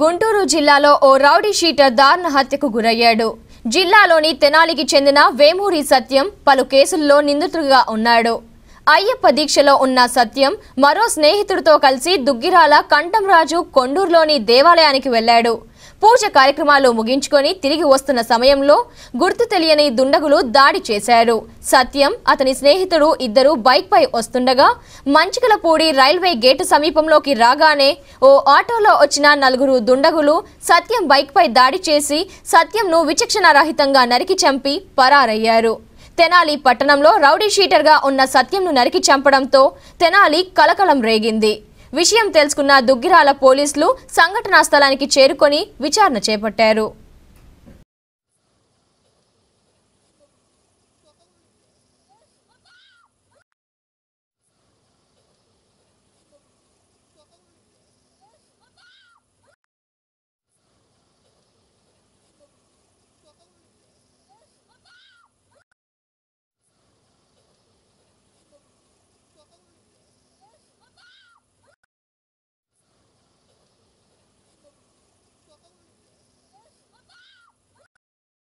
గుంటూరు జిల్లాలో ఓ rowdy sheeter దారుణ హత్యకు గురయ్యాడు జిల్లాలోని తెనాలికి చెందిన వేమూరి సత్యం పలు కేసుల్లో నిందితుడిగా ఉన్నాడు అయ్యప్ప దీక్షలో ఉన్న సత్యం మరో స్నేహితుడితో కలిసి దుగ్గిరాల కంఠంరాజు కొండూరులోని దేవాలయానికి వెళ్లాడు పూజ కార్యక్రమాలు ముగించుకొని తిరిగి వస్తున్న సమయంలో గుర్తు తెలియని దుండగులు దాడి చేశారు సత్యం అతని స్నేహితుడు ఇద్దరు బైక్పై వస్తుండగా మంచికలపూడి రైల్వే గేటు సమీపంలోకి రాగానే ఓ ఆటోలో వచ్చిన నలుగురు దుండగులు సత్యం బైక్పై దాడి చేసి సత్యంను విచక్షణారహితంగా నరికి చంపి పరారయ్యారు తెనాలి పట్టణంలో రౌడీ షీటర్గా ఉన్న సత్యంను నరికి చంపడంతో తెనాలి కలకలం రేగింది విషయం తెలుసుకున్న దుగ్గిరాల పోలీసులు సంఘటనా స్థలానికి చేరుకొని విచారణ చేపట్టారు